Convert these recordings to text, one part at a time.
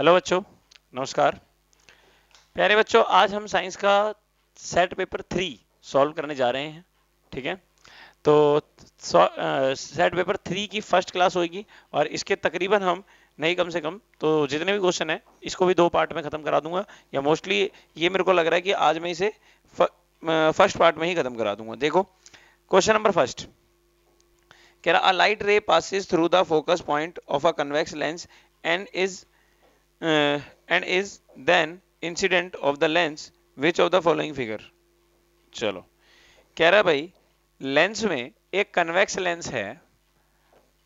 Hello बच्चों नमस्कार प्यारे बच्चों आज हम साइंस का सेट पेपर थ्री सॉल्व करने जा रहे हैं ठीक है तो सेट पेपर थ्री की फर्स्ट क्लास होगी और इसके तकरीबन हम नहीं कम से कम तो जितने भी क्वेश्चन है इसको भी दो पार्ट में ख़त्म करा दूंगा या मोस्टली ये मेरे को लग रहा है कि आज मैं इसे फर्स्ट पार्ट में ही ख़त्म करा दूंगा देखो क्वेश्चन नंबर फर्स्ट कह रहा a light ray passes through the focus point of a convex lens and is uh, and is then incident of the lens which of the following figure चलो कह रहा भाई लेंस में एक convex lens है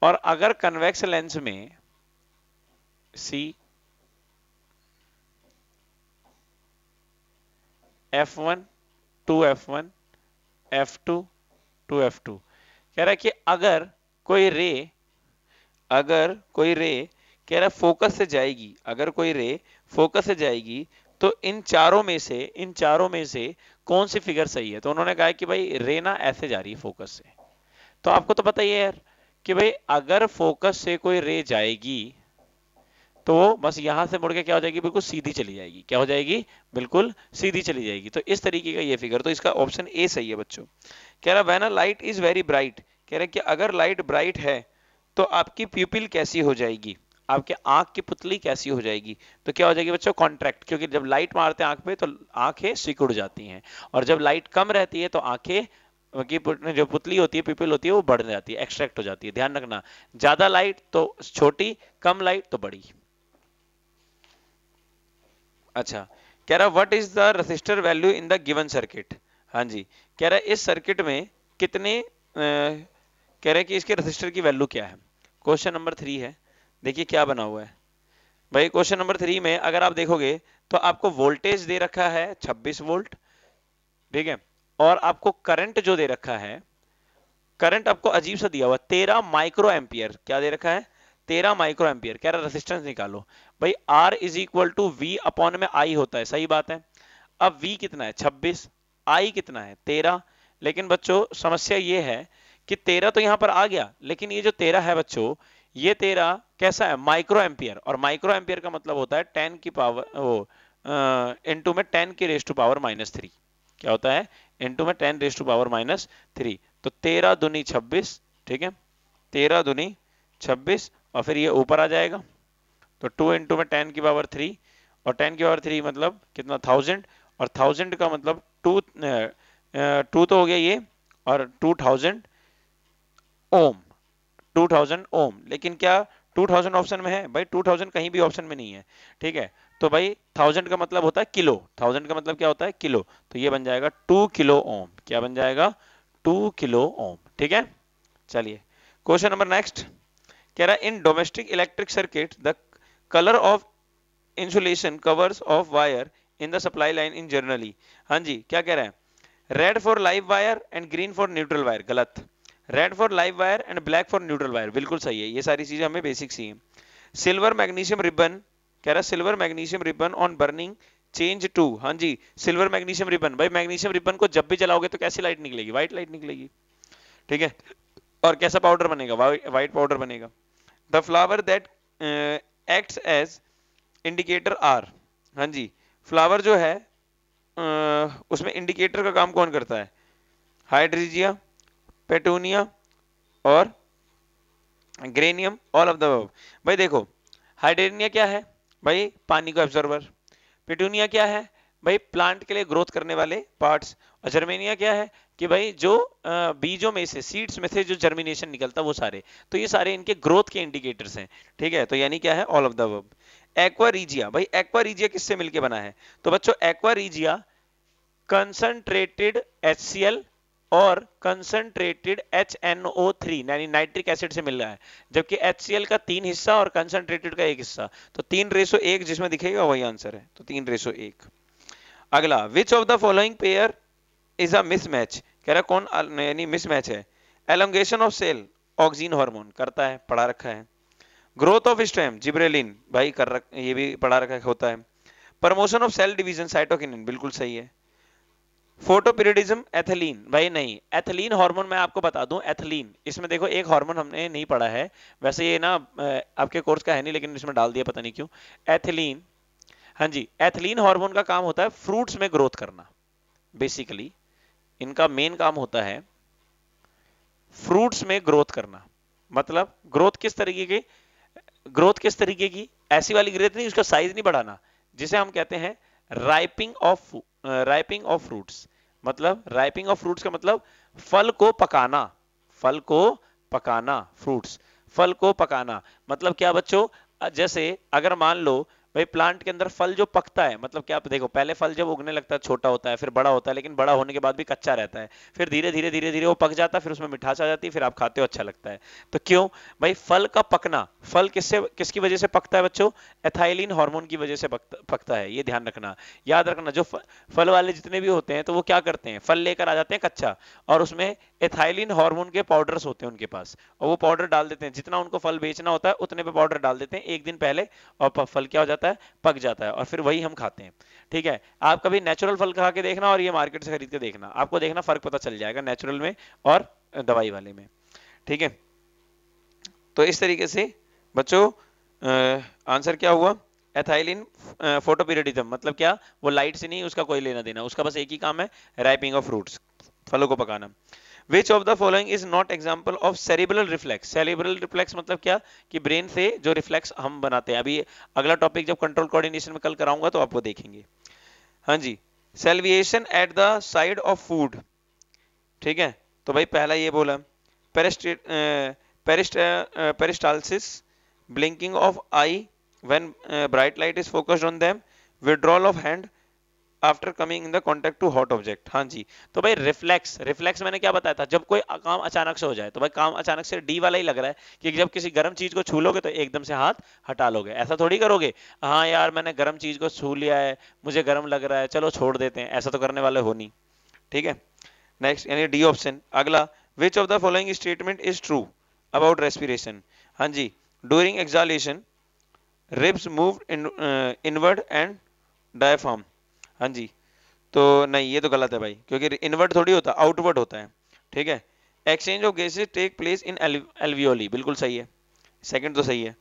और अगर कन्वेक्स लेंस में C F one two F one F two two F two कह रहा है कि अगर कोई रे अगर कोई रे कह रहा है फोकस से जाएगी अगर कोई रे फोकस से जाएगी तो इन चारों में से इन चारों में से कौन सी फिगर सही है तो उन्होंने कहा कि भाई रे ना ऐसे जा रही है फोकस से तो आपको तो पता ही है यार कि भाई अगर फोकस से कोई रे जाएगी तो बस यहां से मुड़ के क्या हो जाएगी बिल्कुल सीधी चली जाएगी क्या हो जाएगी बिल्कुल सीधी चली जाएगी तो इस तरीके का ये फिगर तो इसका ऑप्शन ए सही है बच्चों कह रहा when a light is very bright कह रहा कि अगर लाइट ब्राइट है तो आपकी प्यूपिल कैसी हो जाएगी आपके आंख की पुतली कैसी हो जाएगी तो क्या हो जाएगी बच्चों कॉन्ट्रैक्ट क्योंकि जब लाइट मारते हैं आंख पे तो आंखें सिकुड़ जाती हैं और जब लाइट कम रहती है तो आंखें मतलब की जो पुतली होती है पीपल होती है वो बढ़ जाती है एक्सट्रैक्ट हो जाती है ध्यान रखना ज्यादा लाइट तो छोटी कम लाइट तो बड़ी अच्छा कह रहा what is the register value in the given circuit हाँ जी कह रहा इस सर्किट में कितने आ, कह रहे कि इसके रजिस्टर की वैल्यू क्या है क्वेश्चन नंबर थ्री है देखिए क्या बना हुआ है भाई क्वेश्चन नंबर थ्री में अगर आप देखोगे तो आपको वोल्टेज दे रखा है 26 वोल्ट ठीक है और आपको करंट जो दे रखा है करंट आपको अजीब सा दिया हुआ तेरह माइक्रो एम्पियर क्या दे रखा है तेरह माइक्रो एम्पियर कह रहा रेसिस्टेंस निकालो भाई R is equal to V upon में आई होता है सही बात है अब वी कितना है छब्बीस आई कितना है तेरह लेकिन बच्चों समस्या ये है कि तेरह तो यहां पर आ गया लेकिन ये जो तेरह है बच्चों ये तेरह कैसा है माइक्रो एम्पियर और माइक्रो एम्पियर का मतलब होता है टेन की पावर वो इंटू में टेन की raise to power minus three क्या होता है इंटू में ten raise to power minus three तो तेरह दुनी छब्बीस ठीक है तेरह दुनी छब्बीस और फिर ये ऊपर आ जाएगा तो टू इंटू में टेन की पावर थ्री और टेन की पावर थ्री मतलब कितना थाउजेंड और थाउजेंड का मतलब टू टू तो हो गया ये और two thousand ohm two thousand ohm लेकिन क्या 2000 ऑप्शन में है भाई 2000 कहीं भी ऑप्शन में नहीं है ठीक है तो भाई थाउजेंड का मतलब होता है किलो थाउजेंड का मतलब क्या होता है किलो तो ये बन जाएगा टू किलो ओम क्या बन जाएगा टू किलो ओम ठीक है चलिए क्वेश्चन नंबर नेक्स्ट कह रहा है in domestic electric circuit the colour of insulation covers of wire in the supply line in generally हाँ जी क्या कह रहे हैं red for live wire and green for neutral wire गलत red for live wire and black for neutral wire बिल्कुल सही है ये सारी चीजें हमें बेसिक सी है सिल्वर मैग्नीशियम रिबन कह रहा silver magnesium ribbon on burning change to हाँ जी सिल्वर मैग्नीशियम रिबन भाई मैग्नीशियम रिबन को जब भी जलाओगे तो कैसी लाइट निकलेगी व्हाइट लाइट निकलेगी ठीक है और कैसा पाउडर बनेगा व्हाइट पाउडर बनेगा the flower that act as indicator are हाँ जी फ्लावर जो है uh, उसमें इंडिकेटर का काम कौन करता है हाइड्रीजिया पेटूनिया और ग्रेनियम ऑल ऑफ द भाई देखो हाइड्रेनिया क्या है भाई पानी को एब्जॉर्बर पेटूनिया क्या है भाई प्लांट के लिए ग्रोथ करने वाले पार्ट्स और जर्मेनिया क्या है कि भाई जो बीजों में से सीड्स में से जो जर्मिनेशन निकलता वो सारे तो ये सारे इनके ग्रोथ के इंडिकेटर्स हैं ठीक है तो यानी क्या है all of the verb aqua regia भाई एक्वारीजिया किससे मिलके बना है तो बच्चों एक्वारीजिया कंसंट्रेटेड कंसनट्रेटेड एच और concentrated H N O three यानी नाइट्रिक एसिड से मिल रहा है जबकि एच का तीन हिस्सा और कंसनट्रेटेड का एक हिस्सा तो तीन रेसो एक जिसमें दिखेगा वही आंसर है तो तीन रेसो एक अगला which of the following pair is a mismatch कह रहा कौन यानी मिसमैच है elongation of cell oxygen hormone करता है पढ़ा रखा है ग्रोथ ऑफ स्टेम जिब्रेलिन भाई कर रख ये भी पढ़ा रखा होता है promotion of cell division cytokinin बिल्कुल सही है फोटोपीरियडिज्म एथिलीन भाई नहीं एथिलीन हार्मोन मैं आपको बता दूं एथिलीन इसमें देखो एक हार्मोन हमने नहीं पढ़ा है वैसे ये ना आपके कोर्स का है नहीं लेकिन इसमें डाल दिया पता नहीं क्यों एथिलीन हाँ जी एथिलीन हार्मोन का काम होता है फ्रूट्स में ग्रोथ करना बेसिकली इनका मेन काम होता है फ्रूट्स में ग्रोथ करना मतलब ग्रोथ किस तरीके की ग्रोथ किस तरीके की ऐसी वाली ग्रोथ नहीं उसका साइज नहीं बढ़ाना जिसे हम कहते हैं ripening of ripening of fruits मतलब राइपिंग ऑफ फ्रूट्स का मतलब फल को पकाना फल को पकाना फ्रूट्स फल को पकाना मतलब क्या बच्चों जैसे अगर मान लो भाई प्लांट के अंदर फल जो पकता है मतलब क्या आप देखो पहले फल जब उगने लगता है छोटा होता है फिर बड़ा होता है लेकिन बड़ा होने के बाद भी कच्चा रहता है फिर धीरे धीरे धीरे धीरे वो पक जाता है फिर उसमें मिठास आ जाती है फिर आप खाते हो अच्छा लगता है तो क्यों भाई फल का पकना फल किससे किसकी वजह से पकता है बच्चों एथाइलिन हार्मोन की वजह से पकता है ये ध्यान रखना याद रखना जो फल वाले जितने भी होते हैं तो वो क्या करते हैं फल लेकर आ जाते हैं कच्चा और उसमें एथाइलिन हार्मोन के पाउडर्स होते हैं उनके पास और वो पाउडर डाल देते हैं जितना उनको फल बेचना होता है उतने पर पाउडर डाल देते हैं एक दिन पहले और फल क्या हो जाता है जाता है पक जाता है और फिर वही हम खाते हैं ठीक है आप कभी नेचुरल फल खा के देखना और ये मार्केट से खरीद के देखना आपको देखना फर्क पता चल जाएगा नेचुरल में और दवाई वाले में ठीक है तो इस तरीके से बच्चों आंसर क्या हुआ एथाइलिन फोटोपीरियडिज्म मतलब क्या वो लाइट से नहीं उसका कोई लेना देना उसका बस एक ही काम है राइपिंग ऑफ फ्रूट्स फलों को पकाना which of the following is not example of cerebral reflex cerebral reflex मतलब क्या कि ब्रेन से जो रिफ्लेक्स हम बनाते हैं अभी अगला टॉपिक जब कंट्रोल कोऑर्डिनेशन में कल कराऊंगा तो आपको देखेंगे हाँ जी salivation at the sight of food ठीक है तो भाई पहला ये बोला peristalsis blinking of eye when bright light is focused on them withdrawal of hand after coming in the contact to hot object हाँ जी तो भाई रिफ्लेक्स रिफ्लेक्स मैंने क्या बताया था जब कोई काम अचानक से हो जाए तो भाई काम अचानक से डी वाला ही लग रहा है कि जब किसी गर्म चीज को छू लोगे तो एकदम से हाथ हटा लोगे ऐसा थोड़ी करोगे हाँ यार मैंने गर्म चीज को छू लिया है मुझे गर्म लग रहा है चलो छोड़ देते हैं ऐसा तो करने वाले हो नहीं ठीक है नेक्स्ट यानी डी ऑप्शन अगला which of the following statement is true about respiration हाँ जी during exhalation ribs move inward and diaphragm हाँ जी तो नहीं ये तो गलत है भाई क्योंकि इनवर्ट थोड़ी होता आउटवर्ट होता है ठीक है exchange of gases take place in alveoli बिल्कुल सही है सेकंड तो सही है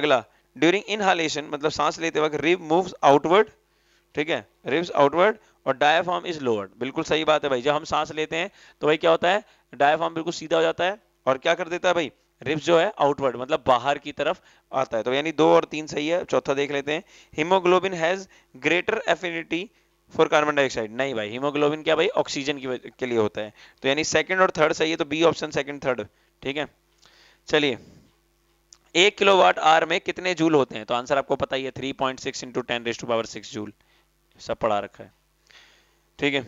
अगला ड्यूरिंग इनहालेशन मतलब सांस लेते वक्त रिब मूव आउटवर्ड ठीक है रिब्स आउटवर्ड और डायफॉर्म इज लोअर्ड बिल्कुल सही बात है भाई जब हम सांस लेते हैं तो भाई क्या होता है डायफॉर्म बिल्कुल सीधा हो जाता है और क्या कर देता है भाई रिब्स जो है आउटवर्ड मतलब बाहर की तरफ आता है तो यानी दो और तीन सही है चौथा देख लेते हैं haemoglobin has greater affinity for carbon dioxide नहीं भाई हीमोग्लोबिन क्या भाई ऑक्सीजन की के लिए होता है तो यानी सेकंड और थर्ड सही है तो बी ऑप्शन सेकंड थर्ड ठीक है चलिए एक किलो वाट आर में कितने जूल होते हैं तो आंसर आपको पता ही है three point six into ten raised power six joule सब पढ़ा रखा है ठीक है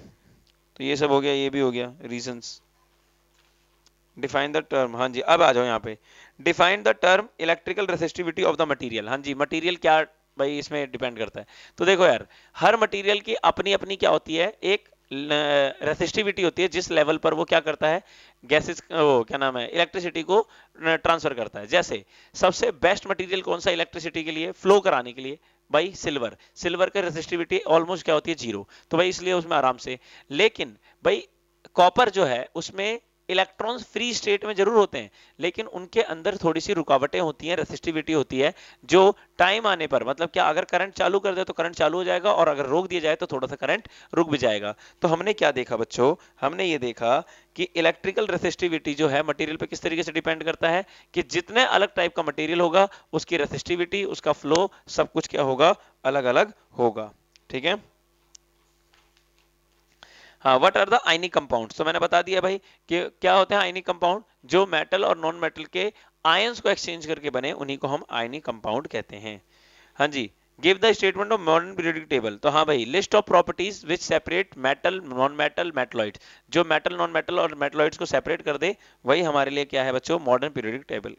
तो ये सब हो गया ये भी हो गया रीजन डिफाइन द टर्म हाँ जी अब आ जाओ यहाँ पे define the term electrical resistivity of the material हाँ जी मटीरियल क्या भाई इसमें डिपेंड करता है तो देखो यार हर मटेरियल की अपनी अपनी क्या होती है एक रेसिस्टिविटी होती है जिस लेवल पर वो क्या करता है गैसेस वो क्या नाम है इलेक्ट्रिसिटी को ट्रांसफर करता है जैसे सबसे बेस्ट मटेरियल कौन सा इलेक्ट्रिसिटी के लिए फ्लो कराने के लिए भाई सिल्वर सिल्वर का रेसिस्टिविटी ऑलमोस्ट क्या होती है जीरो तो भाई इसलिए उसमें आराम से लेकिन भाई कॉपर जो है उसमें इलेक्ट्रॉन्स फ्री स्टेट में जरूर होते हैं लेकिन उनके अंदर थोड़ी सी रुकावटें होती हैं रेसिस्टिविटी होती है जो टाइम आने पर मतलब क्या अगर करंट चालू कर दे तो करंट चालू हो जाएगा और अगर रोक दिया जाए तो थोड़ा सा करंट रुक भी जाएगा तो हमने क्या देखा बच्चों हमने ये देखा कि इलेक्ट्रिकल रेसिस्टिविटी जो है मटीरियल पर किस तरीके से डिपेंड करता है कि जितने अलग टाइप का मटीरियल होगा उसकी रेसिस्टिविटी उसका फ्लो सब कुछ क्या होगा अलग अलग होगा ठीक है what are the ionic compound मैंने बता दिया भाई कि क्या होते हैं आइनिक कंपाउंड जो मेटल और नॉन मेटल के आयंस को एक्सचेंज करके बने उन्हीं को हम आइनिक कंपाउंड कहते हैं हाँ जी give the statement of modern periodic table तो हाँ भाई list of properties which separate metal non metal metalloid जो मेटल नॉन मेटल और मेटलॉइड को सेपरेट कर दे वही हमारे लिए क्या है बच्चों modern periodic table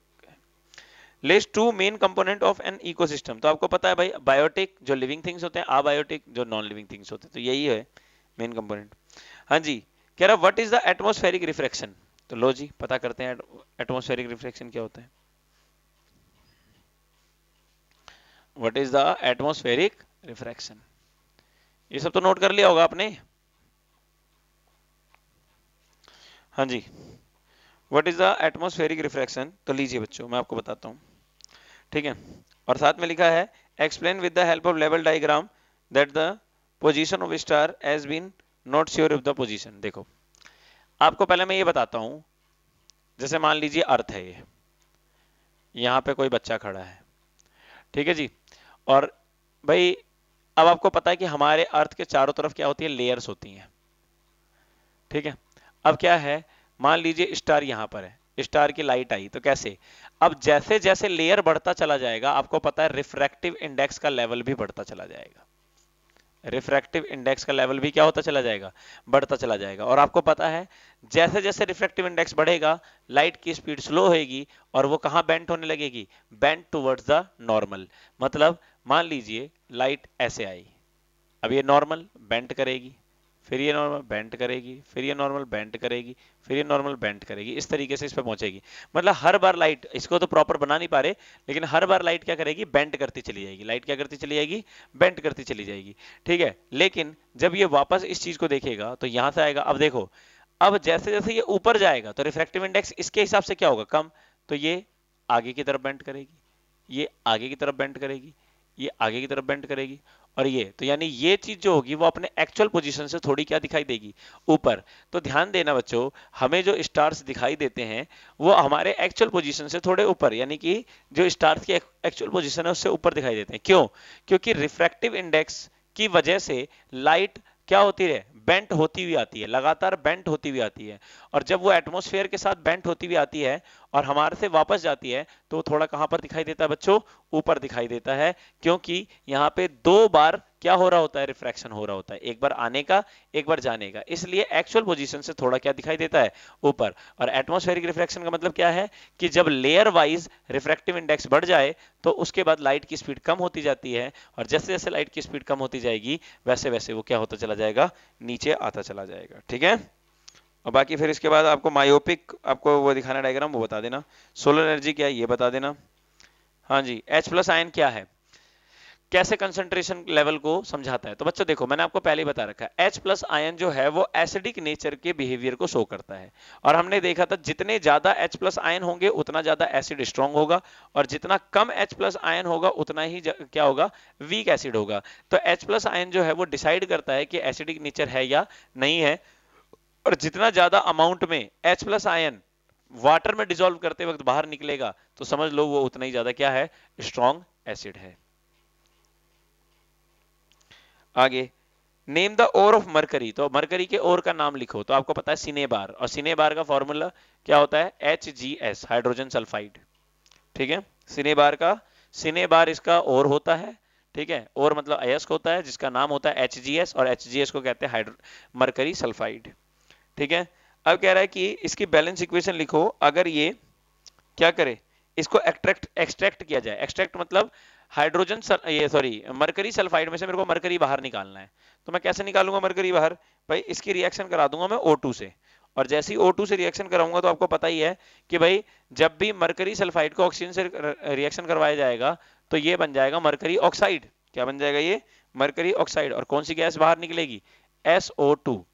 list two main component of an ecosystem तो आपको पता है भाई बायोटिक जो लिविंग थिंग्स होते हैं अबायोटिक जो नॉन लिविंग थिंग्स होते हैं तो यही है मेन कंपोनेंट हाँ जी कह रहा what is the atmospheric refraction तो लो जी पता करते हैं एटमोस्फेरिक रिफ्रैक्शन क्या होता है what is the atmospheric refraction ये सब तो नोट कर लिया होगा आपने हाँ जी what is the atmospheric refraction तो लीजिए बच्चों मैं आपको बताता हूँ ठीक है और साथ में लिखा है explain with the help of लेवल diagram that the position of star has been not sure of the position देखो आपको पहले मैं ये बताता हूं जैसे मान लीजिए अर्थ है ये यहां पे कोई बच्चा खड़ा है ठीक है जी और भाई अब आपको पता है कि हमारे अर्थ के चारों तरफ क्या होती है लेयर्स होती हैं ठीक है अब क्या है मान लीजिए स्टार यहां पर है स्टार की लाइट आई तो कैसे अब जैसे जैसे लेयर बढ़ता चला जाएगा आपको पता है रिफ्रैक्टिव इंडेक्स का लेवल भी बढ़ता चला जाएगा रिफ्रैक्टिव इंडेक्स का लेवल भी क्या होता चला जाएगा बढ़ता चला जाएगा और आपको पता है जैसे जैसे रिफ्रैक्टिव इंडेक्स बढ़ेगा लाइट की स्पीड स्लो होगी और वो कहाँ बेंट होने लगेगी बेंट टूवर्ड्स द नॉर्मल मतलब मान लीजिए लाइट ऐसे आई अब ये नॉर्मल बेंट करेगी फिर ये नॉर्मल बेंट करेगी फिर ये नॉर्मल बेंट करेगी फिर ये नॉर्मल बेंट करेगी इस तरीके से इस पर पहुंचेगी मतलब हर बार लाइट इसको तो प्रॉपर बना नहीं पा रहे लेकिन हर बार लाइट क्या करेगी बेंट करती चली जाएगी लाइट क्या करती चली जाएगी बेंट करती चली जाएगी ठीक है लेकिन जब ये वापस इस चीज को देखेगा तो यहां से आएगा अब देखो अब जैसे जैसे ये ऊपर जाएगा तो रिफ्रेक्टिव इंडेक्स इसके हिसाब से क्या होगा कम तो ये आगे की तरफ बेंट करेगी ये आगे की तरफ बेंट करेगी ये आगे की तरफ बेंट करेगी और ये तो यानी ये चीज जो होगी वो अपने एक्चुअल पोजीशन से थोड़ी क्या दिखाई देगी ऊपर तो ध्यान देना बच्चों हमें जो स्टार्स दिखाई देते हैं वो हमारे एक्चुअल पोजीशन से थोड़े ऊपर यानी कि जो स्टार्स की एक्चुअल पोजीशन है उससे ऊपर दिखाई देते हैं क्यों क्योंकि रिफ्रैक्टिव इंडेक्स की वजह से लाइट क्या होती है बेंट होती हुई आती है लगातार बेंट होती हुई आती है और जब वो एटमोस्फेयर के साथ बेंट होती हुई आती है और हमारे से वापस जाती है तो थोड़ा कहां पर दिखाई देता है बच्चों ऊपर दिखाई देता है क्योंकि यहाँ पे दो बार क्या हो रहा होता है रिफ्रैक्शन हो रहा होता है एक बार आने का एक बार जाने का इसलिए एक्चुअल पोजीशन से थोड़ा क्या दिखाई देता है ऊपर और एटमोस्फेरिक रिफ्रैक्शन का मतलब क्या है कि जब लेयर वाइज रिफ्रैक्टिव इंडेक्स बढ़ जाए तो उसके बाद लाइट की स्पीड कम होती जाती है और जैसे जैसे लाइट की स्पीड कम होती जाएगी वैसे वैसे वो क्या होता चला जाएगा नीचे आता चला जाएगा ठीक है और बाकी फिर इसके बाद आपको मायोपिक आपको वो दिखाना डायग्राम वो बता देना सोलर एनर्जी क्या है ये बता देना हाँ जी एच प्लस आयन क्या है कैसे कंसंट्रेशन लेवल को समझाता है तो बच्चों देखो मैंने आपको पहले ही बता रखा है H प्लस आयन जो है वो एसिडिक नेचर के बिहेवियर को शो करता है और हमने देखा था जितने ज्यादा H प्लस आयन होंगे उतना ज्यादा एसिड स्ट्रॉन्ग होगा और जितना कम H प्लस आयन होगा उतना ही क्या होगा वीक एसिड होगा तो H प्लस आयन जो है वो डिसाइड करता है कि एसिडिक नेचर है या नहीं है और जितना ज्यादा अमाउंट में एच प्लस आयन वाटर में डिजोल्व करते वक्त बाहर निकलेगा तो समझ लो वो उतना ही ज्यादा क्या है स्ट्रॉन्ग एसिड है आगे name the ore of mercury तो मरकरी के ओर का नाम लिखो तो आपको पता है सिनेबार और सिनेबार का फॉर्मूला क्या होता है H G S hydrogen sulphide ठीक है सिनेबार का सिनेबार इसका ओर होता है ठीक है और मतलब अयस्क होता है जिसका नाम होता है एच और एच को कहते हैं हाइड्रो मरकरी सल्फाइड ठीक है अब कह रहा है कि इसकी बैलेंस इक्वेशन लिखो अगर ये क्या करे इसको एक्ट्रैक्ट एक्सट्रैक्ट किया जाए एक्सट्रैक्ट मतलब हाइड्रोजन ये सॉरी मरकरी सल्फाइड में से मेरे को मरकरी बाहर निकालना है तो मैं कैसे निकालूंगा मरकरी बाहर भाई इसकी रिएक्शन करा दूंगा मैं ओ से और जैसे ही ओ से रिएक्शन कराऊंगा तो आपको पता ही है कि भाई जब भी मरकरी सल्फाइड को ऑक्सीजन से रिएक्शन करवाया जाएगा तो ये बन जाएगा मरकरी ऑक्साइड क्या बन जाएगा ये मरकरी ऑक्साइड और कौन सी गैस बाहर निकलेगी एसओ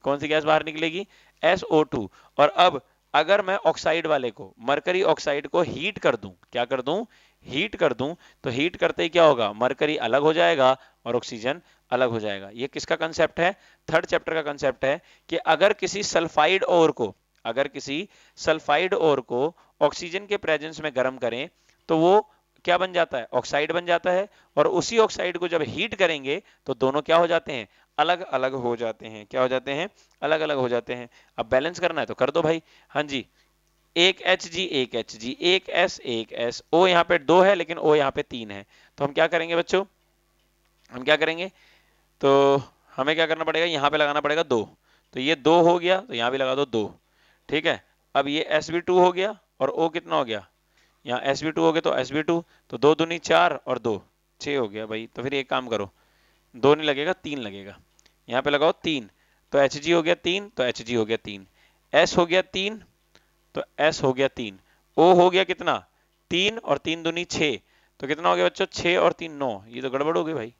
कौन सी गैस बाहर निकलेगी SO2 और अब अगर मैं ऑक्साइड वाले को मरकरी ऑक्साइड को हीट कर दूं क्या कर दूं हीट कर दूं तो हीट करते ही क्या होगा मरकरी अलग हो जाएगा और ऑक्सीजन अलग हो जाएगा ये किसका कंसेप्ट है थर्ड चैप्टर का कंसेप्ट है कि अगर किसी सल्फाइड ओर को अगर किसी सल्फाइड ओर को ऑक्सीजन के प्रेजेंस में गर्म करें तो वो क्या बन जाता है ऑक्साइड बन जाता है और उसी ऑक्साइड को जब हीट करेंगे तो दोनों क्या हो जाते हैं अलग अलग हो जाते हैं क्या हो जाते हैं अलग अलग हो जाते हैं अब बैलेंस करना है तो कर दो भाई हाँ जी एक एच जी एक एच जी एक एस एक एस ओ यहाँ पे दो है लेकिन ओ यहाँ पे तीन है तो हम क्या करेंगे बच्चों हम क्या करेंगे तो हमें क्या करना पड़ेगा यहाँ पे लगाना पड़ेगा दो तो ये दो हो गया तो यहाँ भी लगा दो दो ठीक है अब ये एस भी टू हो गया और ओ कितना हो गया यहाँ एस बी टू हो गया तो एस बी टू तो दो दूनी चार और दो छः हो गया भाई तो फिर एक काम करो दो नहीं लगेगा तीन लगेगा यहाँ पे लगाओ तीन तो एच जी हो गया तीन तो एच जी हो गया तीन एस हो गया तीन तो एस हो गया तीन ओ हो गया कितना तीन और तीन दूनी छः तो कितना हो गया बच्चों छः और तीन नौ ये तो गड़बड़ हो गई भाई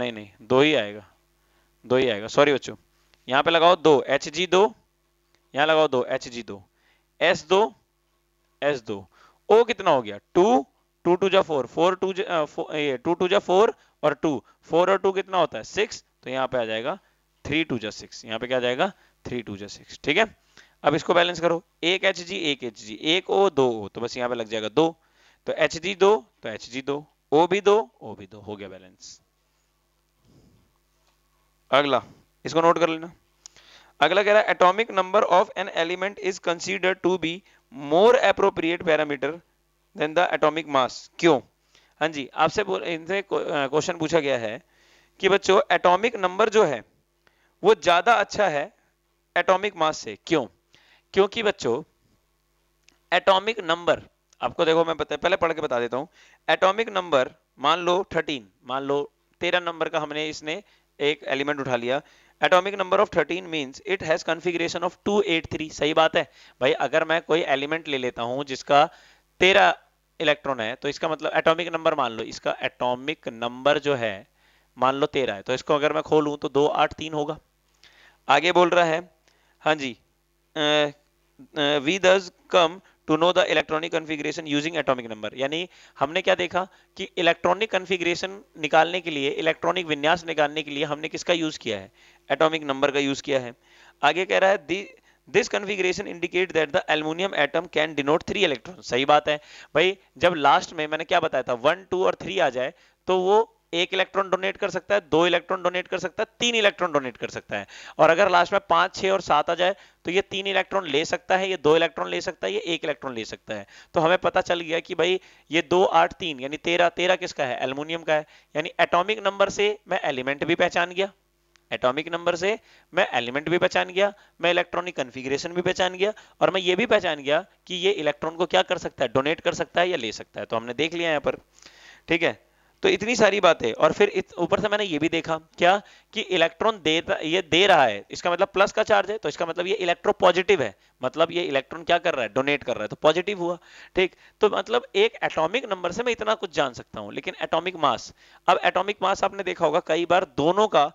नहीं नहीं दो ही आएगा दो ही आएगा सॉरी बच्चो यहाँ पे लगाओ दो एच जी दो यहाँ लगाओ दो एच जी दो एस दो एस दो ओ कितना हो गया टू टू टू जा फोर फोर टू जा टू टू जा फोर और टू फोर और टू कितना होता है सिक्स तो यहाँ पे आ जाएगा थ्री टू जा सिक्स यहाँ पे क्या जाएगा थ्री टू जा सिक्स ठीक है अब इसको बैलेंस करो एक एच जी एक एच जी एक ओ दो ओ तो बस यहाँ पे लग जाएगा दो तो एच जी दो तो एच जी दो ओ भी दो ओ भी दो हो गया बैलेंस अगला इसको नोट कर लेना अगला कह रहा है atomic number of an element is considered to be more appropriate parameter than the atomic mass क्यों हाँ जी आपसे इनसे क्वेश्चन पूछा गया है कि बच्चों एटॉमिक नंबर जो है वो ज्यादा अच्छा है एटॉमिक मास से क्यों क्योंकि बच्चों एटॉमिक नंबर आपको देखो मैं बता पहले पढ़ के बता देता हूं एटॉमिक नंबर मान लो थर्टीन मान लो तेरह नंबर का हमने इसने एक एलिमेंट उठा लिया atomic number of 13 means it has configuration of 283 सही बात है भाई अगर मैं कोई एलिमेंट ले लेता हूं जिसका 13 इलेक्ट्रॉन है तो इसका मतलब एटॉमिक नंबर मान लो इसका एटॉमिक नंबर जो है मान लो 13 है तो इसको अगर मैं खोलूं तो 283 होगा आगे बोल रहा है हां जी we does come to know the electronic configuration using atomic number यानी हमने क्या देखा कि इलेक्ट्रॉनिक कॉन्फ़िगरेशन निकालने के लिए इलेक्ट्रॉनिक विन्यास निकालने के लिए हमने किसका यूज किया है एटॉमिक नंबर का यूज किया है आगे कह रहा है this configuration indicate that the aluminium atom can denote three electron सही बात है भाई जब लास्ट में मैंने क्या बताया था वन टू और थ्री आ जाए तो वो एक इलेक्ट्रॉन डोनेट कर सकता है दो इलेक्ट्रॉन डोनेट कर सकता है तीन इलेक्ट्रॉन डोनेट कर सकता है और अगर लास्ट में पांच छह और सात आ जाए तो ये तीन इलेक्ट्रॉन ले सकता है ये दो इलेक्ट्रॉन ले सकता है ये एक इलेक्ट्रॉन ले सकता है तो हमें पता चल गया कि भाई ये दो आठ तीन यानी तेरह तेरह किसका है एल्यूमिनियम का है यानी एटॉमिक नंबर से मैं एलिमेंट भी पहचान गया एटॉमिक नंबर से मैं एलिमेंट भी पहचान गया मैं इलेक्ट्रॉनिक कन्फिग्रेशन भी पहचान गया और मैं ये भी पहचान गया कि ये इलेक्ट्रॉन को क्या कर सकता है डोनेट कर सकता है या ले सकता है तो हमने देख लिया यहाँ पर ठीक है तो इतनी सारी बातें और फिर ऊपर से मैंने ये भी देखा क्या कि इलेक्ट्रॉन दे ये दे रहा है इसका मतलब प्लस का चार्ज है तो इसका मतलब ये इलेक्ट्रो पॉजिटिव है मतलब ये इलेक्ट्रॉन क्या कर रहा है डोनेट कर रहा है तो पॉजिटिव हुआ ठीक तो मतलब एक एटॉमिक नंबर से मैं इतना कुछ जान सकता हूं लेकिन एटॉमिक मास अब एटॉमिक मास आपने देखा होगा कई बार दोनों का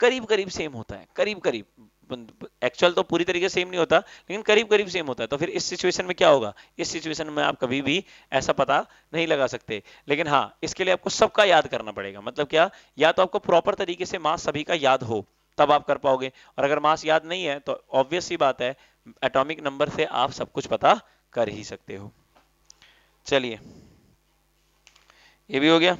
करीब करीब सेम होता है करीब करीब एक्चुअल तो पूरी तरीके सेम नहीं होता लेकिन करीब करीब सेम होता है तो फिर इस सिचुएशन में क्या होगा इस सिचुएशन में आप कभी भी ऐसा पता नहीं लगा सकते लेकिन हाँ इसके लिए आपको सबका याद करना पड़ेगा मतलब क्या या तो आपको प्रॉपर तरीके से मास सभी का याद हो तब आप कर पाओगे और अगर मास याद नहीं है तो ऑब्वियस ही बात है एटॉमिक नंबर से आप सब कुछ पता कर ही सकते हो चलिए ये भी हो गया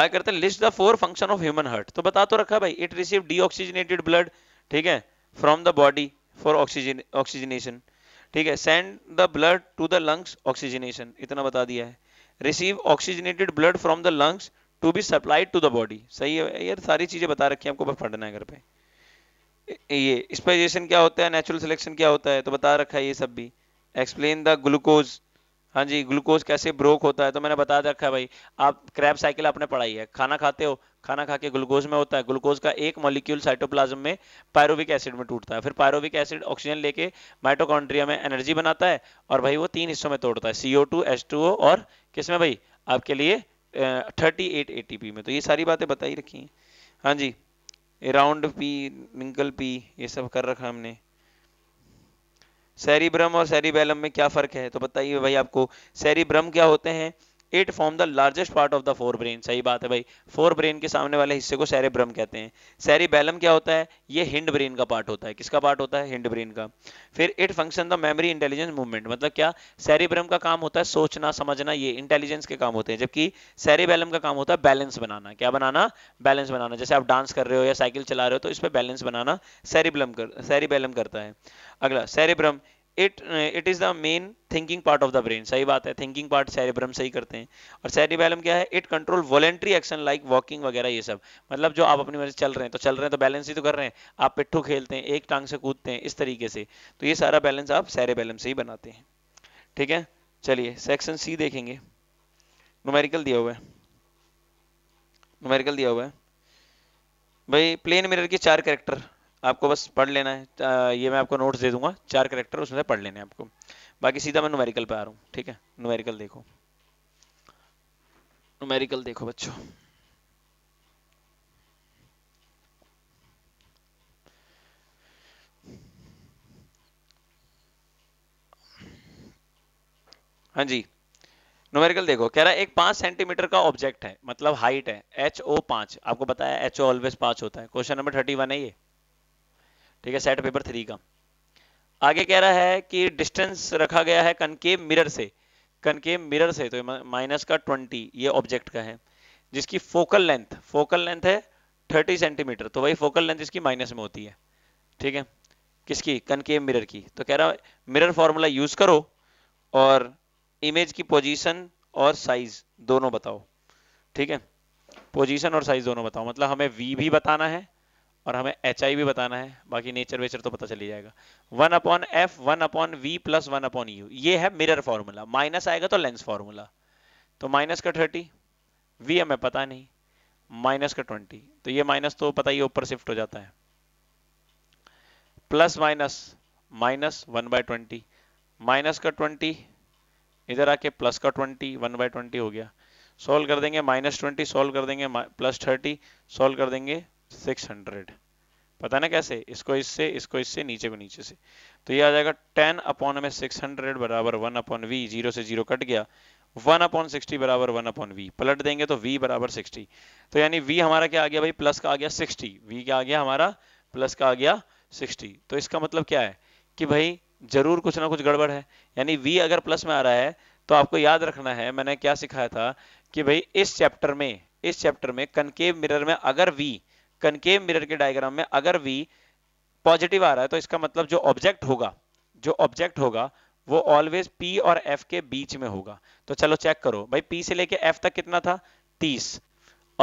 आया करते हैं list the four function of human heart तो बता तो रखा भाई इट रिसीव डीऑक्सीजनेटेड ब्लड ठीक है from the body for oxygen oxygenation ठीक है send the blood to the lungs oxygenation इतना बता दिया है receive oxygenated blood from the lungs to be supplied to the body सही है यार सारी चीजें बता रखी है आपको बस पढ़ना है घर पे ये स्पाइजेशन क्या होता है नेचुरल सिलेक्शन क्या होता है तो बता रखा है ये सब भी एक्सप्लेन द ग्लूकोज हाँ जी ग्लूकोज कैसे ब्रोक होता है तो मैंने बता रखा है भाई आप क्रैप साइकिल आपने पढ़ाई है खाना खाते हो खाना खा के ग्लूकोज में होता है ग्लूकोज का एक मॉलिक्यूल साइटोप्लाज्म में पायरोविक एसिड में टूटता है फिर पायरोविक एसिड ऑक्सीजन लेके माइटोकॉन्ड्रिया में एनर्जी बनाता है और भाई वो तीन हिस्सों में तोड़ता है CO two H two O और किसमें भाई आपके लिए thirty eight A T P में तो ये सारी बातें बताई रखी हैं हाँ जी राउंड पी मिंकल पी ये सब कर रखा हमने सैरिब्रम और बैलम में क्या फ़र्क है तो बताइए भाई आपको सैरिब्रम क्या होते हैं it form the largest part of the fore brain सही बात है भाई फोर ब्रेन के सामने वाले हिस्से को सैरेब्रम कहते हैं सैरिबैलम क्या होता है ये हिंड ब्रेन का पार्ट होता है किसका पार्ट होता है हिंड ब्रेन का फिर it function the memory intelligence movement मतलब क्या सैरिब्रम का काम होता है सोचना समझना ये इंटेलिजेंस के काम होते हैं जबकि सैरिबैलम का काम होता है बैलेंस बनाना क्या बनाना बैलेंस बनाना जैसे आप डांस कर रहे हो या साइकिल चला रहे हो तो इस पर बैलेंस बनाना सैरिबलम कर सैरिबैलम करता है अगला cerebrum it it is the main thinking part of the brain सही बात है थिंकिंग पार्ट सेरेब्रम ही करते हैं और सेरिबैलम क्या है it control voluntary action like walking वगैरह ये सब मतलब जो आप अपनी मर्जी चल रहे हैं तो चल रहे हैं तो बैलेंस ही तो कर रहे हैं आप पिट्ठू खेलते हैं एक टांग से कूदते हैं इस तरीके से तो ये सारा बैलेंस आप सेरेबैलम से ही बनाते हैं ठीक है चलिए सेक्शन सी देखेंगे नोमेरिकल दिया हुआ है नोमेरिकल दिया हुआ है भाई प्लेन मिरर के चार कैरेक्टर आपको बस पढ़ लेना है ये मैं आपको नोट्स दे दूंगा चार करेक्टर उसमें से पढ़ लेने आपको बाकी सीधा मैं नुमेरिकल पे आ रहा हूँ ठीक है नुमेरिकल देखो नुमेरिकल देखो बच्चों हाँ जी नोमेरिकल देखो कह रहा है एक पांच सेंटीमीटर का ऑब्जेक्ट है मतलब हाइट है एच ओ पांच आपको बताया एच ओ ऑलवेज पांच होता है क्वेश्चन नंबर थर्टी वन है ये ठीक है सेट पेपर थ्री का आगे कह रहा है कि डिस्टेंस रखा गया है कनकेव मिरर से कनकेव मिरर से तो माइनस का ट्वेंटी ये ऑब्जेक्ट का है जिसकी फोकल लेंथ फोकल लेंथ है थर्टी सेंटीमीटर तो वही फोकल लेंथ इसकी माइनस में होती है ठीक है किसकी कनकेव मिरर की तो कह रहा मिरर फॉर्मूला यूज करो और इमेज की पोजीशन और साइज दोनों बताओ ठीक है पोजीशन और साइज दोनों बताओ मतलब हमें वी भी बताना है और हमें एच भी बताना है बाकी नेचर वेचर तो पता चली जाएगा one upon F one upon V plus one upon U ये है मिरर फॉर्मूला माइनस आएगा तो लेंस फॉर्मूला तो माइनस का थर्टी वी हमें पता नहीं माइनस का ट्वेंटी तो ये माइनस तो पता ही ऊपर शिफ्ट हो जाता है plus minus minus one by twenty minus का ट्वेंटी इधर आके प्लस का ट्वेंटी वन बाय ट्वेंटी हो गया सोल्व कर देंगे माइनस ट्वेंटी सोल्व कर देंगे प्लस थर्टी सोल्व कर देंगे सिक्स हंड्रेड पता ना कैसे इसको इससे इसको इससे नीचे को नीचे से तो ये आ जाएगा टेन अपॉन में सिक्स हंड्रेड बराबर वन अपॉन वी जीरो से जीरो कट गया वन अपॉन सिक्सटी बराबर वन अपॉन वी पलट देंगे तो वी बराबर सिक्सटी तो यानी वी हमारा क्या आ गया भाई प्लस का आ गया सिक्सटी वी क्या आ गया हमारा प्लस का आ गया सिक्सटी तो इसका मतलब क्या है कि भाई जरूर कुछ ना कुछ गड़बड़ है यानी वी अगर प्लस में आ रहा है तो आपको याद रखना है मैंने क्या सिखाया था कि भाई इस चैप्टर में इस चैप्टर में कनकेव मिरर में अगर वी कनकेव मिरर के डायग्राम में अगर वी पॉजिटिव आ रहा है तो इसका मतलब जो ऑब्जेक्ट होगा जो ऑब्जेक्ट होगा वो ऑलवेज पी और एफ के बीच में होगा तो चलो चेक करो भाई पी से लेके एफ तक कितना था तीस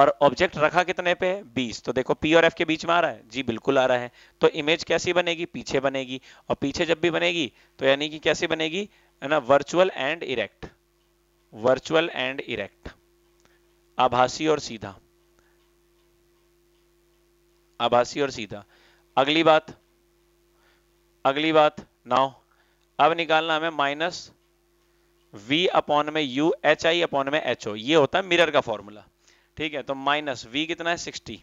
और ऑब्जेक्ट रखा कितने पे है बीस तो देखो पी और एफ के बीच में आ रहा है जी बिल्कुल आ रहा है तो इमेज कैसी बनेगी पीछे बनेगी और पीछे जब भी बनेगी तो यानी कि कैसी बनेगी है ना virtual and erect virtual and erect आभासी और सीधा आभासी और सीधा अगली बात अगली बात नाउ अब निकालना हमें माइनस v अपॉन में u एच आई अपॉन में एच ओ ये होता है मिरर का फॉर्मूला ठीक है तो माइनस v कितना है 60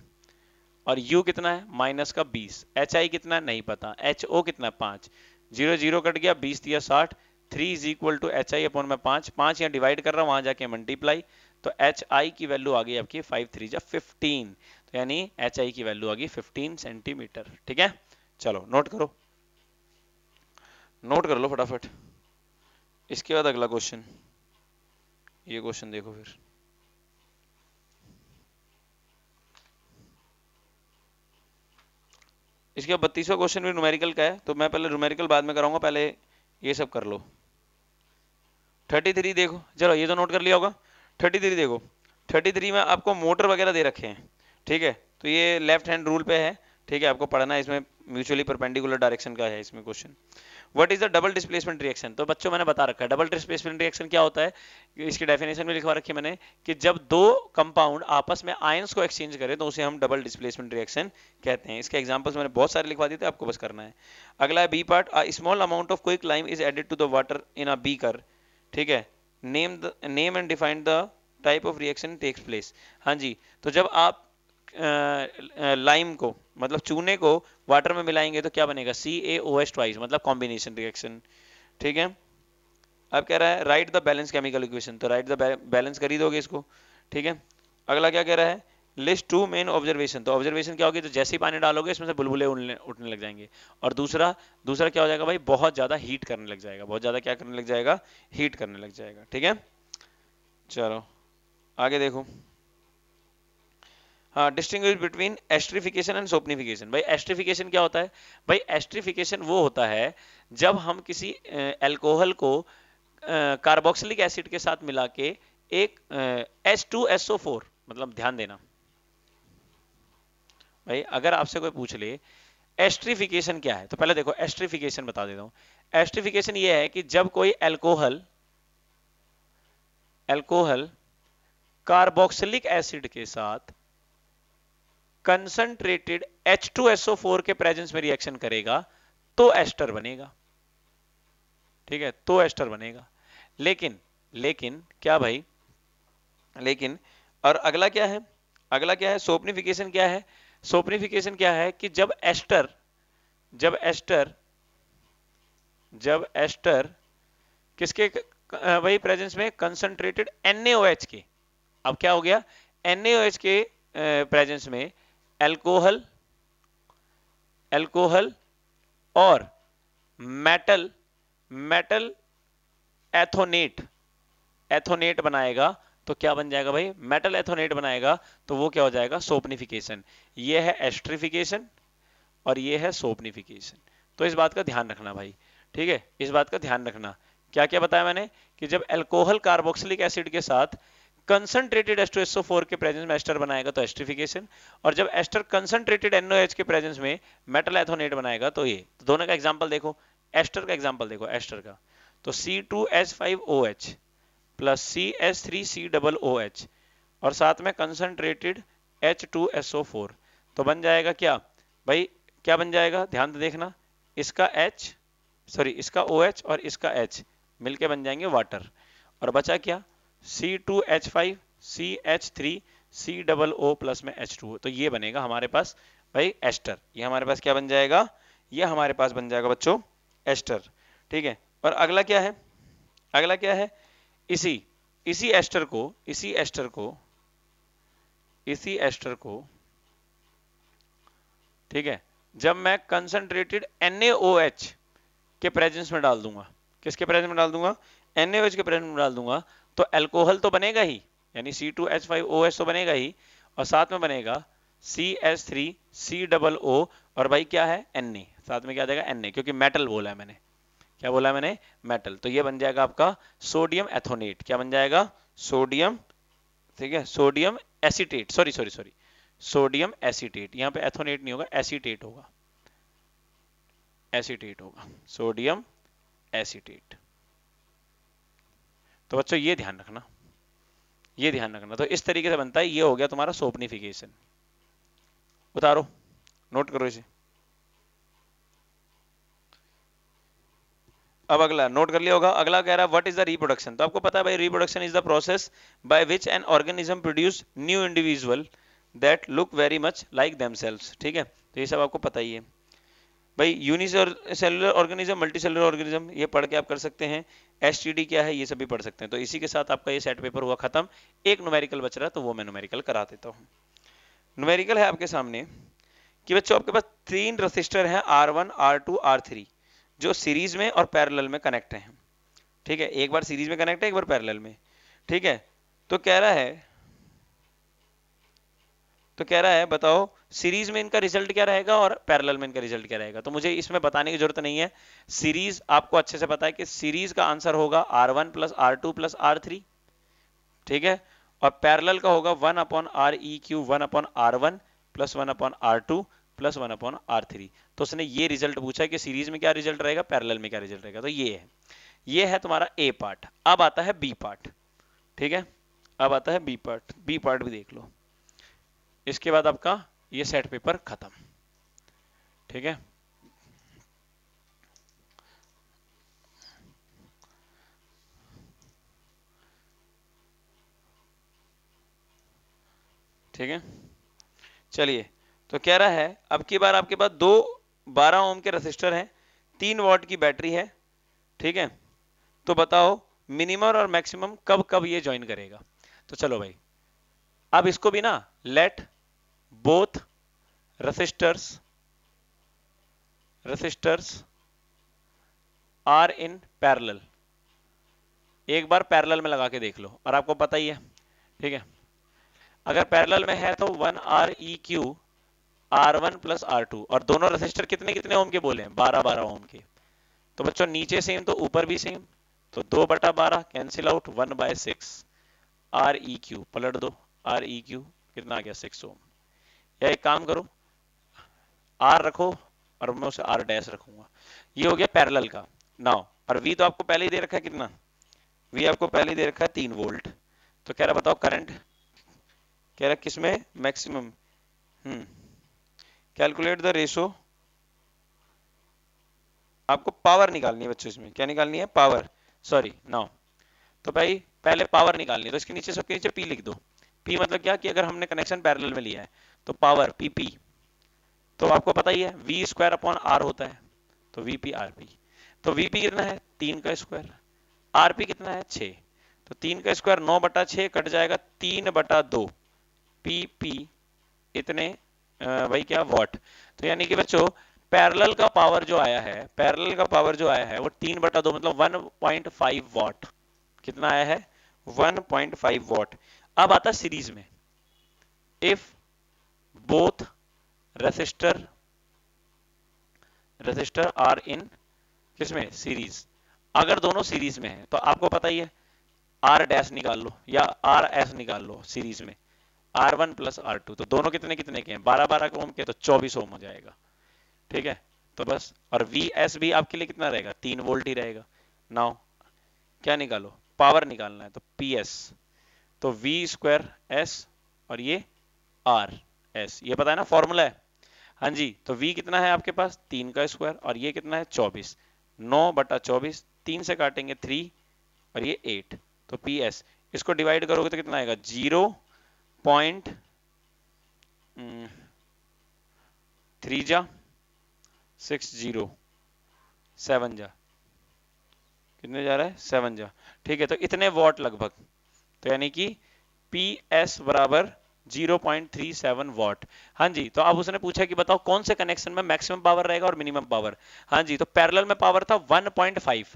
और u कितना है माइनस का 20 एच आई कितना है? नहीं पता एच ओ कितना है पांच जीरो जीरो कट गया 20 दिया 60 three is equal to H I upon में पांच पांच यहां डिवाइड कर रहा हूं वहां जाके मल्टीप्लाई तो एच आई की वैल्यू आ गई आपकी फाइव थ्री जा फिफ्टीन तो यानी एच आई की वैल्यू आ गई फिफ्टीन सेंटीमीटर ठीक है चलो नोट करो नोट कर लो फटाफट इसके बाद अगला क्वेश्चन ये क्वेश्चन देखो फिर इसके बाद बत्तीसवा क्वेश्चन भी न्यूमेरिकल का है तो मैं पहले न्यूमेरिकल बाद में कराऊंगा पहले ये सब कर लो थर्टी थ्री देखो चलो ये तो नोट कर लिया होगा थर्टी थ्री देखो थर्टी थ्री में आपको मोटर वगैरह दे रखे हैं ठीक है तो ये लेफ्ट हैंड रूल पे है ठीक है आपको पढ़ना है इसमें म्यूचुअली परपेंडिकुलर डायरेक्शन का है इसमें question what is the double displacement reaction तो बच्चों मैंने बता रखा है डबल डिस्प्लेसमेंट रिएक्शन क्या होता है इसकी डेफिनेशन में लिखवा रखी है मैंने कि जब दो कंपाउंड आपस में आयंस को एक्सचेंज करें तो उसे हम डबल डिस्प्लेसमेंट रिएक्शन कहते हैं इसके एग्जाम्पल्स मैंने बहुत सारे लिखवा दिए थे आपको बस करना है अगला है B part a small amount of quick lime is added to the water in a beaker ठीक है name the name and define the type of reaction takes place हाँ जी तो जब आप लाइम को मतलब चूने को वाटर में मिलाएंगे तो क्या बनेगा C A O S twice मतलब कॉम्बिनेशन रिएक्शन ठीक है अब कह रहा है write the balance chemical equation तो राइट द बैलेंस करी दोगे इसको ठीक है अगला क्या कह रहा है लिस्ट टू मेन ऑब्जर्वेशन तो ऑब्जर्वेशन क्या होगी तो जैसे ही पानी डालोगे इसमें से बुलबुले उठने लग जाएंगे और दूसरा दूसरा क्या हो जाएगा भाई बहुत ज़्यादा हीट करने लग जाएगा बहुत ज़्यादा क्या करने लग जाएगा हीट करने लग जाएगा ठीक है चलो आगे देखो distinguish between esterification and saponification भाई एस्ट्रीफिकेशन क्या होता है भाई एस्ट्रीफिकेशन वो होता है जब हम किसी एल्कोहल को कार्बोक्सिलिक एसिड के साथ मिला के एक एस टू एसओ फोर मतलब ध्यान देना भाई अगर आपसे कोई पूछ ले एस्ट्रीफिकेशन क्या है तो पहले देखो एस्ट्रीफिकेशन बता देता हूं एस्ट्रीफिकेशन ये है कि जब कोई एल्कोहल एल्कोहल कार्बोक्सिलिक एसिड के साथ कंसंट्रेटेड H2SO4 के प्रेजेंस में रिएक्शन करेगा तो एस्टर बनेगा ठीक है तो एस्टर बनेगा लेकिन लेकिन क्या भाई लेकिन और अगला क्या है अगला क्या है सोपनिफिकेशन क्या है सोपनिफिकेशन क्या है कि जब एस्टर जब एस्टर जब एस्टर किसके वही प्रेजेंस में कंसंट्रेटेड NaOH के अब क्या हो गया NaOH के प्रेजेंस में एल्कोहल एल्कोहल और मेटल मेटल एथोनेट एथोनेट बनाएगा तो क्या बन जाएगा भाई मेटल एथोनेट बनाएगा तो वो क्या हो जाएगा सोपनिफिकेशन ये है एस्ट्रिफिकेशन और ये है सोपनिफिकेशन तो इस बात का ध्यान रखना भाई ठीक है इस बात का ध्यान रखना क्या क्या बताया मैंने कि जब एल्कोहल कार्बोक्सिलिक एसिड के साथ कंसनट्रेटेड फोर के प्रेजेंस में एस्टर बनाएगा तो एस्ट्रिफिकेशन और जब एस्टर कंसनट्रेटेड NOH के प्रेजेंस में मेटल एथोनेट बनाएगा तो ये तो दोनों का एग्जांपल देखो एस्टर का एग्जांपल देखो एस्टर का तो C two S five O H plus C C S three double O H और साथ में concentrated H two S O four तो बन जाएगा क्या भाई क्या बन जाएगा ध्यान से देखना इसका एच सॉरी इसका ओ OH एच और इसका एच मिलके बन जाएंगे वाटर और बचा क्या C two H five C H three C double O plus में एच टू तो ये बनेगा हमारे पास भाई एस्टर ये हमारे पास क्या बन जाएगा ये हमारे पास बन जाएगा बच्चों एस्टर ठीक है और अगला क्या है अगला क्या है इसी इसी एस्टर को इसी एस्टर को इसी एस्टर को ठीक है जब मैं कंसंट्रेटेड NaOH के प्रेजेंस में डाल दूंगा किसके प्रेजेंस में डाल दूंगा NaOH के प्रेजेंस में डाल दूंगा तो एल्कोहल तो बनेगा ही यानी C two H five O S तो बनेगा ही और साथ में बनेगा C S three C double O और भाई क्या है एन ए साथ में क्या जाएगा एन ए क्योंकि मेटल बोला है मैंने क्या बोला है मैंने मेटल तो ये बन जाएगा आपका सोडियम एथोनेट क्या बन जाएगा सोडियम ठीक है sodium acetate sorry sorry sorry sodium acetate यहाँ पे एथोनेट नहीं होगा एसिटेट होगा एसिटेट होगा सोडियम एसिटेट तो बच्चों ये ध्यान रखना ये ध्यान रखना तो इस तरीके से बनता है ये हो गया तुम्हारा सोपनिफिकेशन उतारो नोट करो इसे अब अगला नोट कर लिया होगा अगला कह रहा है व्हाट इज द रिप्रोडक्शन तो आपको पता है भाई reproduction is the process by which an organism produce new individual that look very much like themselves ठीक है तो ये सब आपको पता ही है भाई यूनिसेलुलर ऑर्गेनिज्म मल्टी ऑर्गेनिज्म ये पढ़ के आप कर सकते हैं एस क्या है ये सभी पढ़ सकते हैं तो इसी के साथ आपका ये सेट पेपर हुआ खत्म एक नुमेरिकल बच रहा है तो वो मैं नुमेरिकल करा देता हूँ नुमेरिकल है आपके सामने कि बच्चों आपके पास तीन रजिस्टर हैं आर वन आर टू जो सीरीज में और पैरल में कनेक्ट हैं ठीक है एक बार सीरीज में कनेक्ट है एक बार पैरल में ठीक है तो कह रहा है तो कह रहा है बताओ सीरीज में इनका रिजल्ट क्या रहेगा और पैरेलल में इनका रिजल्ट क्या रहेगा तो मुझे इसमें बताने की जरूरत नहीं है सीरीज आपको अच्छे से पता है कि सीरीज का आंसर होगा R one plus R two plus R three ठीक है और पैरेलल का होगा one upon R E Q one upon R one plus one upon R two plus one upon R three तो उसने ये रिजल्ट पूछा कि सीरीज में क्या रिजल्ट रहेगा पैरल में क्या रिजल्ट रहेगा तो ये है ये है तुम्हारा ए पार्ट अब आता है बी पार्ट ठीक है अब आता है बी पार्ट बी पार्ट भी देख लो इसके बाद आपका ये सेट पेपर खत्म ठीक है ठीक है चलिए तो कह रहा है अब की बार आपके पास दो 12 ओम के रजिस्टर हैं तीन वॉट की बैटरी है ठीक है तो बताओ मिनिमम और मैक्सिमम कब कब ये ज्वाइन करेगा तो चलो भाई अब इसको भी ना let both resistors resistors are in parallel एक बार पैरेलल में लगा के देख लो और आपको पता ही है ठीक है अगर पैरेलल में है तो one R E Q R one plus R two और दोनों रजिस्टर कितने कितने ओम के बोले हैं बारह बारह ओम के तो बच्चों नीचे सेम तो ऊपर भी सेम तो दो बटा बारह cancel out one by six R E Q पलट दो आर ई क्यू कितना आ गया सिक्स ओम या एक काम करो आर रखो और मैं उसे आर डैश रखूंगा ये हो गया पैरल का नाउ और वी तो आपको पहले ही दे रखा है कितना वी आपको पहले ही दे रखा है तीन वोल्ट तो कह रहा बताओ करंट कह रहा किसमें maximum hmm calculate the ratio आपको पावर निकालनी है बच्चों इसमें क्या निकालनी है पावर सॉरी नाउ तो भाई पहले पावर निकालनी है तो इसके नीचे सबके नीचे पी लिख दो पी मतलब क्या कि अगर हमने कनेक्शन पैरेलल में लिया है तो पावर पीपी तो आपको पता ही है वी स्क्वायर अपॉन आर होता है तो वीपी आरपी तो वीपी कितना है तीन का स्क्वायर आरपी कितना है छ तो तीन का स्क्वायर नौ बटा छ कट जाएगा तीन बटा दो पी पी इतने भाई क्या वॉट तो यानी कि बच्चों पैरेलल का पावर जो आया है पैरेलल का पावर जो आया है वो तीन बटा दो मतलब 1.5 वॉट कितना आया है 1.5 वॉट अब आता सीरीज में if both resistor resistor are in किसमें सीरीज अगर दोनों सीरीज में है तो आपको पता ही है आर डैश निकाल लो या आर एस निकाल लो सीरीज में आर वन प्लस आर तो दोनों कितने कितने के हैं 12 बारह ओम के तो चौबीस ओम हो जाएगा ठीक है तो बस और वी एस भी आपके लिए कितना रहेगा तीन वोल्ट ही रहेगा नाउ क्या निकालो पावर निकालना है तो पी एस तो वी स्क्वायर एस और ये आर एस ये पता है ना फॉर्मूला है हाँ जी तो वी कितना है आपके पास तीन का स्क्वायर और ये कितना है चौबीस नौ बटा चौबीस तीन से काटेंगे थ्री और ये एट तो पी एस इसको डिवाइड करोगे तो कितना आएगा जीरो पॉइंट थ्री जा सिक्स जीरो सेवन जा कितने जा रहा है सेवन जा ठीक है तो इतने वॉट लगभग तो यानी कि पी एस बराबर 0.37 वॉट हाँ जी तो अब उसने पूछा कि बताओ कौन से कनेक्शन में मैक्सिमम पावर रहेगा और मिनिमम पावर हाँ जी तो पैरेलल में पावर था 1.5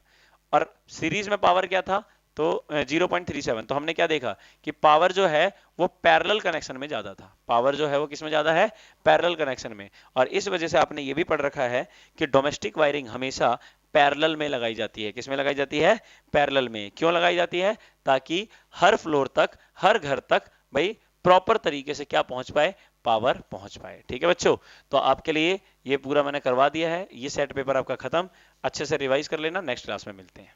और सीरीज में पावर क्या था तो 0.37 तो हमने क्या देखा कि पावर जो है वो पैरेलल कनेक्शन में ज्यादा था पावर जो है वो किसमें ज्यादा है पैरेलल कनेक्शन में और इस वजह से आपने ये भी पढ़ रखा है कि डोमेस्टिक वायरिंग हमेशा पैरेलल में लगाई जाती है किसमें लगाई जाती है पैरेलल में क्यों लगाई जाती है ताकि हर फ्लोर तक हर घर तक भाई प्रॉपर तरीके से क्या पहुंच पाए पावर पहुंच पाए ठीक है बच्चों तो आपके लिए ये पूरा मैंने करवा दिया है ये सेट पेपर आपका खत्म अच्छे से रिवाइज कर लेना नेक्स्ट क्लास में मिलते हैं